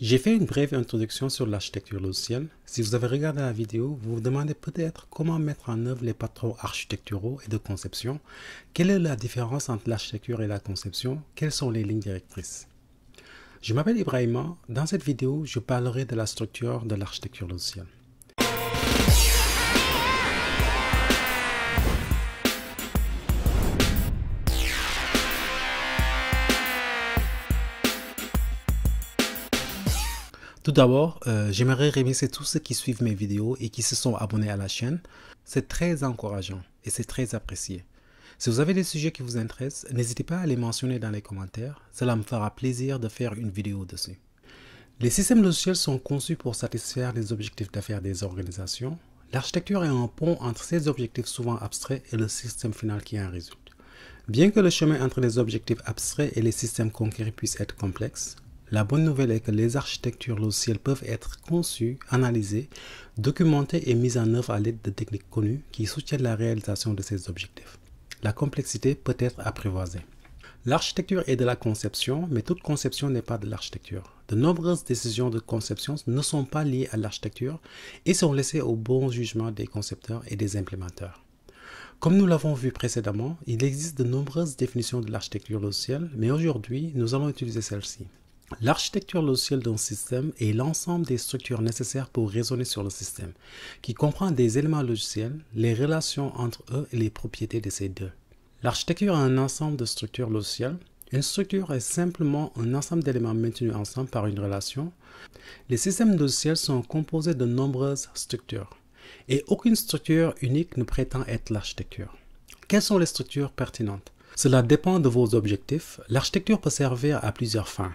J'ai fait une brève introduction sur l'architecture logicielle. Si vous avez regardé la vidéo, vous vous demandez peut-être comment mettre en œuvre les patrons architecturaux et de conception. Quelle est la différence entre l'architecture et la conception Quelles sont les lignes directrices Je m'appelle Ibrahim. Dans cette vidéo, je parlerai de la structure de l'architecture logicielle. Tout d'abord, euh, j'aimerais remercier tous ceux qui suivent mes vidéos et qui se sont abonnés à la chaîne. C'est très encourageant et c'est très apprécié. Si vous avez des sujets qui vous intéressent, n'hésitez pas à les mentionner dans les commentaires. Cela me fera plaisir de faire une vidéo dessus. Les systèmes logiciels sont conçus pour satisfaire les objectifs d'affaires des organisations. L'architecture est un pont entre ces objectifs souvent abstraits et le système final qui en résulte. Bien que le chemin entre les objectifs abstraits et les systèmes concrets puisse être complexe, la bonne nouvelle est que les architectures logicielles peuvent être conçues, analysées, documentées et mises en œuvre à l'aide de techniques connues qui soutiennent la réalisation de ces objectifs. La complexité peut être apprivoisée. L'architecture est de la conception, mais toute conception n'est pas de l'architecture. De nombreuses décisions de conception ne sont pas liées à l'architecture et sont laissées au bon jugement des concepteurs et des implémenteurs. Comme nous l'avons vu précédemment, il existe de nombreuses définitions de l'architecture logicielle, mais aujourd'hui, nous allons utiliser celle-ci. L'architecture logicielle d'un système est l'ensemble des structures nécessaires pour raisonner sur le système, qui comprend des éléments logiciels, les relations entre eux et les propriétés de ces deux. L'architecture est un ensemble de structures logicielles. Une structure est simplement un ensemble d'éléments maintenus ensemble par une relation. Les systèmes logiciels sont composés de nombreuses structures, et aucune structure unique ne prétend être l'architecture. Quelles sont les structures pertinentes Cela dépend de vos objectifs. L'architecture peut servir à plusieurs fins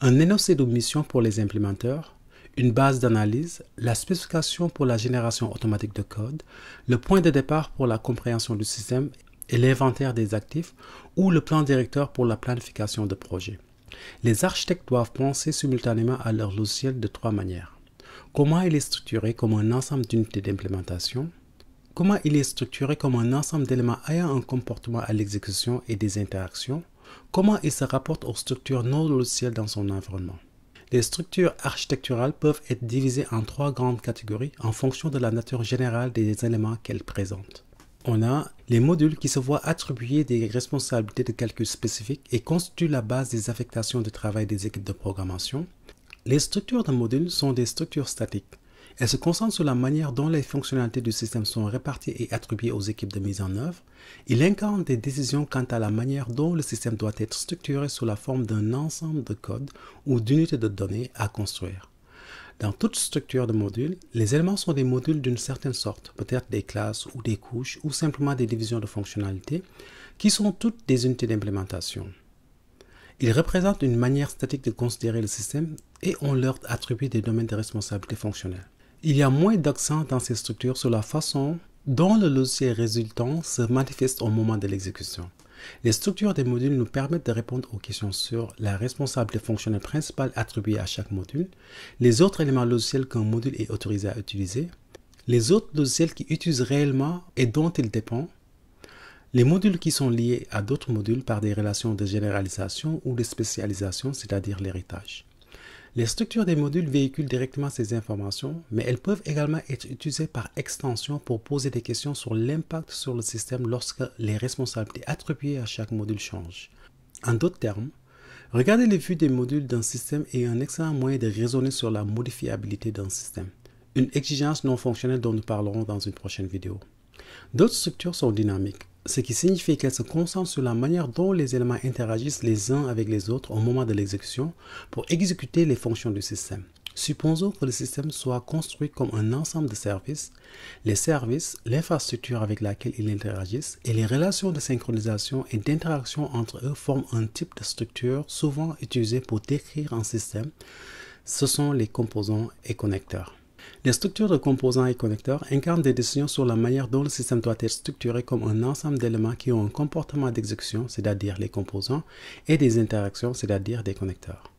un énoncé de mission pour les implémenteurs, une base d'analyse, la spécification pour la génération automatique de code, le point de départ pour la compréhension du système et l'inventaire des actifs ou le plan directeur pour la planification de projet. Les architectes doivent penser simultanément à leur logiciel de trois manières. Comment il est structuré comme un ensemble d'unités d'implémentation, comment il est structuré comme un ensemble d'éléments ayant un comportement à l'exécution et des interactions, comment il se rapporte aux structures non logicielles dans son environnement. Les structures architecturales peuvent être divisées en trois grandes catégories en fonction de la nature générale des éléments qu'elles présentent. On a les modules qui se voient attribuer des responsabilités de calcul spécifiques et constituent la base des affectations de travail des équipes de programmation. Les structures d'un modules sont des structures statiques elle se concentre sur la manière dont les fonctionnalités du système sont réparties et attribuées aux équipes de mise en œuvre. Il incarne des décisions quant à la manière dont le système doit être structuré sous la forme d'un ensemble de codes ou d'unités de données à construire. Dans toute structure de module, les éléments sont des modules d'une certaine sorte, peut-être des classes ou des couches ou simplement des divisions de fonctionnalités, qui sont toutes des unités d'implémentation. Ils représentent une manière statique de considérer le système et on leur attribue des domaines de responsabilité fonctionnelle. Il y a moins d'accent dans ces structures sur la façon dont le logiciel résultant se manifeste au moment de l'exécution. Les structures des modules nous permettent de répondre aux questions sur la des fonctionnelle principale attribuée à chaque module, les autres éléments logiciels qu'un module est autorisé à utiliser, les autres logiciels qui utilisent réellement et dont il dépend, les modules qui sont liés à d'autres modules par des relations de généralisation ou de spécialisation, c'est-à-dire l'héritage. Les structures des modules véhiculent directement ces informations, mais elles peuvent également être utilisées par extension pour poser des questions sur l'impact sur le système lorsque les responsabilités attribuées à chaque module changent. En d'autres termes, regarder les vues des modules d'un système est un excellent moyen de raisonner sur la modifiabilité d'un système, une exigence non fonctionnelle dont nous parlerons dans une prochaine vidéo. D'autres structures sont dynamiques, ce qui signifie qu'elle se concentre sur la manière dont les éléments interagissent les uns avec les autres au moment de l'exécution pour exécuter les fonctions du système. Supposons que le système soit construit comme un ensemble de services, les services, l'infrastructure avec laquelle ils interagissent et les relations de synchronisation et d'interaction entre eux forment un type de structure souvent utilisé pour décrire un système. Ce sont les composants et connecteurs. Les structures de composants et connecteurs incarnent des décisions sur la manière dont le système doit être structuré comme un ensemble d'éléments qui ont un comportement d'exécution, c'est-à-dire les composants, et des interactions, c'est-à-dire des connecteurs.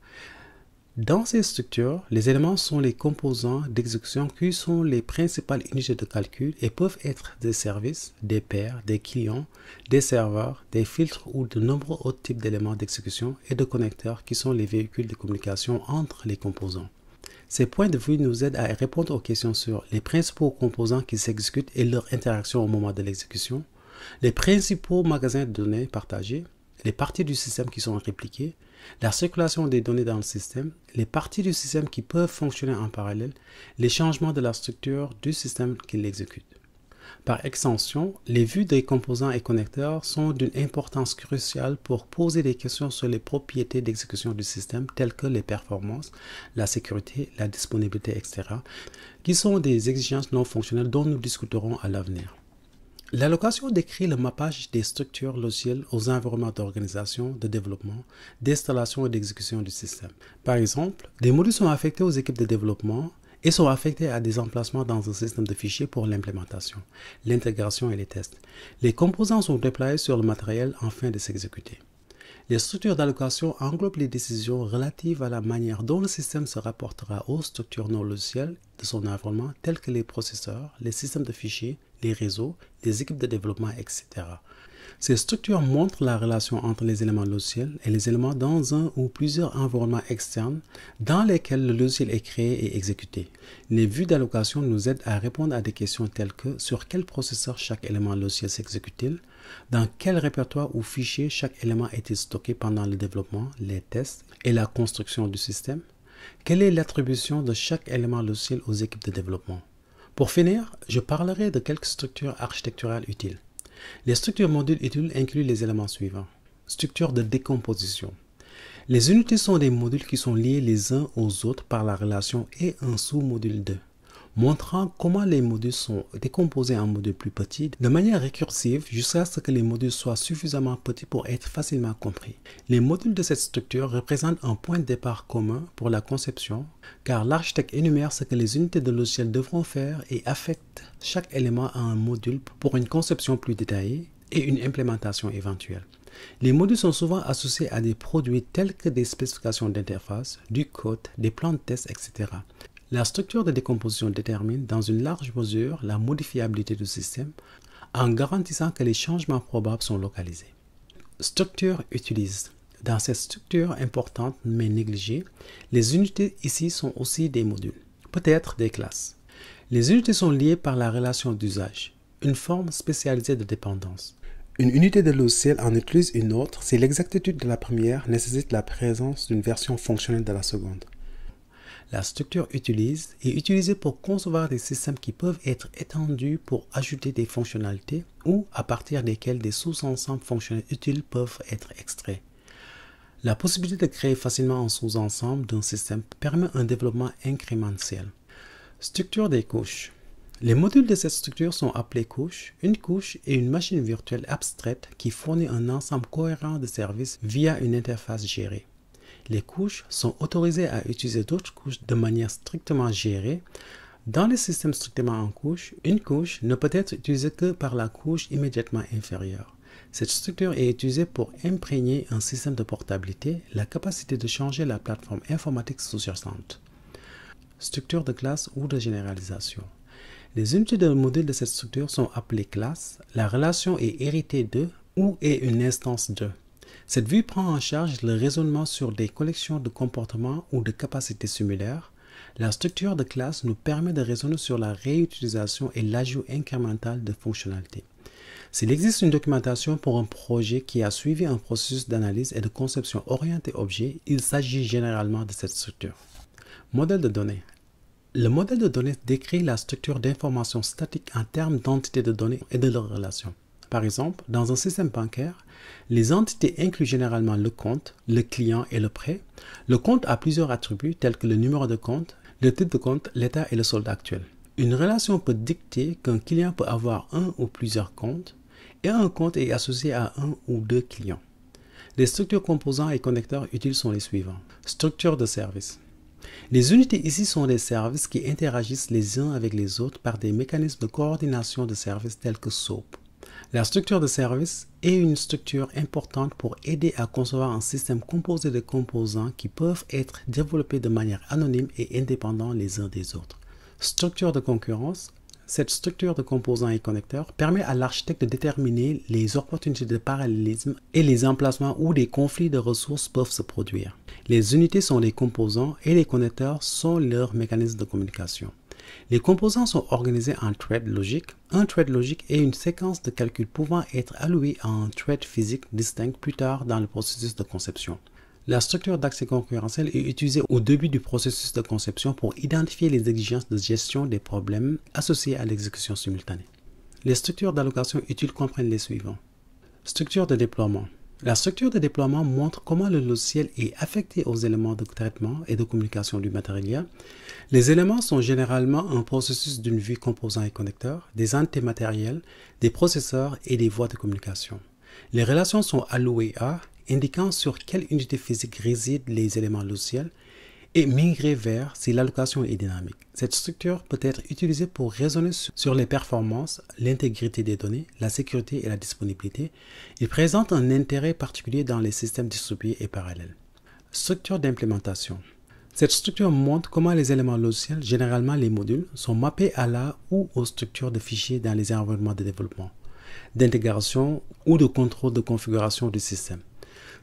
Dans ces structures, les éléments sont les composants d'exécution qui sont les principales unités de calcul et peuvent être des services, des paires, des clients, des serveurs, des filtres ou de nombreux autres types d'éléments d'exécution et de connecteurs qui sont les véhicules de communication entre les composants. Ces points de vue nous aident à répondre aux questions sur les principaux composants qui s'exécutent et leur interaction au moment de l'exécution, les principaux magasins de données partagés, les parties du système qui sont répliquées, la circulation des données dans le système, les parties du système qui peuvent fonctionner en parallèle, les changements de la structure du système qui l'exécute. Par extension, les vues des composants et connecteurs sont d'une importance cruciale pour poser des questions sur les propriétés d'exécution du système telles que les performances, la sécurité, la disponibilité, etc., qui sont des exigences non fonctionnelles dont nous discuterons à l'avenir. L'allocation décrit le mappage des structures logicielles aux environnements d'organisation, de développement, d'installation et d'exécution du système. Par exemple, des modules sont affectés aux équipes de développement, et sont affectés à des emplacements dans un système de fichiers pour l'implémentation, l'intégration et les tests. Les composants sont déployés sur le matériel afin de s'exécuter. Les structures d'allocation englobent les décisions relatives à la manière dont le système se rapportera aux structures non logicielles de son environnement, telles que les processeurs, les systèmes de fichiers, les réseaux, les équipes de développement, etc. Ces structures montrent la relation entre les éléments logiciels et les éléments dans un ou plusieurs environnements externes dans lesquels le logiciel est créé et exécuté. Les vues d'allocation nous aident à répondre à des questions telles que sur quel processeur chaque élément logiciel s'exécute-t-il, dans quel répertoire ou fichier chaque élément est-il stocké pendant le développement, les tests et la construction du système, quelle est l'attribution de chaque élément logiciel aux équipes de développement. Pour finir, je parlerai de quelques structures architecturales utiles. Les structures modules utiles incluent les éléments suivants. Structure de décomposition. Les unités sont des modules qui sont liés les uns aux autres par la relation et un sous-module 2 montrant comment les modules sont décomposés en modules plus petits de manière récursive jusqu'à ce que les modules soient suffisamment petits pour être facilement compris. Les modules de cette structure représentent un point de départ commun pour la conception car l'architecte énumère ce que les unités de logiciel devront faire et affecte chaque élément à un module pour une conception plus détaillée et une implémentation éventuelle. Les modules sont souvent associés à des produits tels que des spécifications d'interface, du code, des plans de test, etc. La structure de décomposition détermine dans une large mesure la modifiabilité du système en garantissant que les changements probables sont localisés. Structure utilise. Dans cette structure importante mais négligée, les unités ici sont aussi des modules, peut-être des classes. Les unités sont liées par la relation d'usage, une forme spécialisée de dépendance. Une unité de logiciel en utilise une autre si l'exactitude de la première nécessite la présence d'une version fonctionnelle de la seconde. La structure utilise est utilisée pour concevoir des systèmes qui peuvent être étendus pour ajouter des fonctionnalités ou à partir desquels des sous-ensembles fonctionnels utiles peuvent être extraits. La possibilité de créer facilement un sous-ensemble d'un système permet un développement incrémentiel. Structure des couches. Les modules de cette structure sont appelés couches. Une couche est une machine virtuelle abstraite qui fournit un ensemble cohérent de services via une interface gérée les couches sont autorisées à utiliser d'autres couches de manière strictement gérée. Dans les systèmes strictement en couches, une couche ne peut être utilisée que par la couche immédiatement inférieure. Cette structure est utilisée pour imprégner un système de portabilité la capacité de changer la plateforme informatique sous-jacente. Structure de classe ou de généralisation. Les unités de modèle de cette structure sont appelées classes. La relation est héritée de ou est une instance de. Cette vue prend en charge le raisonnement sur des collections de comportements ou de capacités similaires. La structure de classe nous permet de raisonner sur la réutilisation et l'ajout incrémental de fonctionnalités. S'il existe une documentation pour un projet qui a suivi un processus d'analyse et de conception orienté objet, il s'agit généralement de cette structure. Modèle de données. Le modèle de données décrit la structure d'informations statiques en termes d'entités de données et de leurs relations. Par exemple, dans un système bancaire, les entités incluent généralement le compte, le client et le prêt. Le compte a plusieurs attributs tels que le numéro de compte, le titre de compte, l'état et le solde actuel. Une relation peut dicter qu'un client peut avoir un ou plusieurs comptes et un compte est associé à un ou deux clients. Les structures composants et connecteurs utiles sont les suivants. Structure de service. Les unités ici sont des services qui interagissent les uns avec les autres par des mécanismes de coordination de services tels que SOAP. La structure de service est une structure importante pour aider à concevoir un système composé de composants qui peuvent être développés de manière anonyme et indépendante les uns des autres. Structure de concurrence. Cette structure de composants et connecteurs permet à l'architecte de déterminer les opportunités de parallélisme et les emplacements où des conflits de ressources peuvent se produire. Les unités sont les composants et les connecteurs sont leurs mécanismes de communication. Les composants sont organisés en threads logiques. Un thread logique est une séquence de calcul pouvant être allouée à un thread physique distinct plus tard dans le processus de conception. La structure d'accès concurrentiel est utilisée au début du processus de conception pour identifier les exigences de gestion des problèmes associés à l'exécution simultanée. Les structures d'allocation utiles comprennent les suivants. Structure de déploiement. La structure de déploiement montre comment le logiciel est affecté aux éléments de traitement et de communication du matériel. Les éléments sont généralement un processus d'une vue composant et connecteur, des entités matérielles, des processeurs et des voies de communication. Les relations sont allouées à, indiquant sur quelle unité physique résident les éléments logiciels, et migrer vers si l'allocation est dynamique. Cette structure peut être utilisée pour raisonner sur les performances, l'intégrité des données, la sécurité et la disponibilité. Il présente un intérêt particulier dans les systèmes distribués et parallèles. Structure d'implémentation. Cette structure montre comment les éléments logiciels, généralement les modules, sont mappés à la ou aux structures de fichiers dans les environnements de développement, d'intégration ou de contrôle de configuration du système.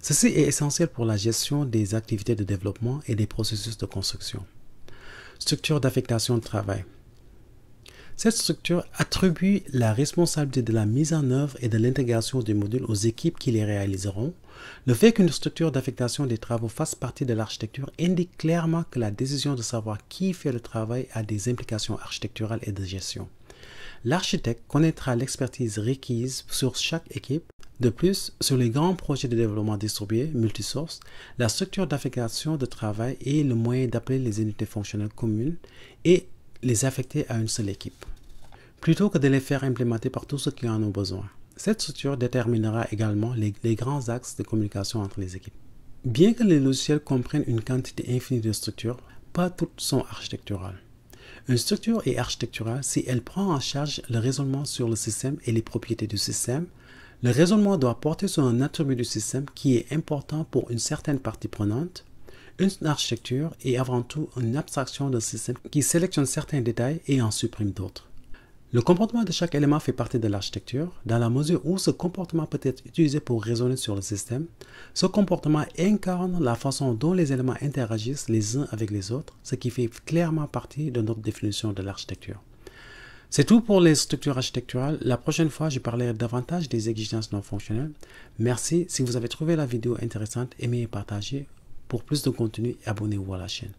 Ceci est essentiel pour la gestion des activités de développement et des processus de construction. Structure d'affectation de travail. Cette structure attribue la responsabilité de la mise en œuvre et de l'intégration des modules aux équipes qui les réaliseront. Le fait qu'une structure d'affectation des travaux fasse partie de l'architecture indique clairement que la décision de savoir qui fait le travail a des implications architecturales et de gestion. L'architecte connaîtra l'expertise requise sur chaque équipe. De plus, sur les grands projets de développement distribué multisource, la structure d'affectation de travail est le moyen d'appeler les unités fonctionnelles communes et les affecter à une seule équipe, plutôt que de les faire implémenter par tous ceux qui en ont besoin. Cette structure déterminera également les, grands axes de communication entre les équipes. Bien que les logiciels comprennent une quantité infinie de structures, pas toutes sont architecturales. Une structure est architecturale si elle prend en charge le raisonnement sur le système et les propriétés du système. Le raisonnement doit porter sur un attribut du système qui est important pour une certaine partie prenante. Une architecture est avant tout une abstraction d'un système qui sélectionne certains détails et en supprime d'autres. Le comportement de chaque élément fait partie de l'architecture, dans la mesure où ce comportement peut être utilisé pour raisonner sur le système. Ce comportement incarne la façon dont les éléments interagissent les uns avec les autres, ce qui fait clairement partie de notre définition de l'architecture. C'est tout pour les structures architecturales. La prochaine fois, je parlerai davantage des exigences non fonctionnelles. Merci. Si vous avez trouvé la vidéo intéressante, aimez et partagez. Pour plus de contenu, abonnez-vous à la chaîne.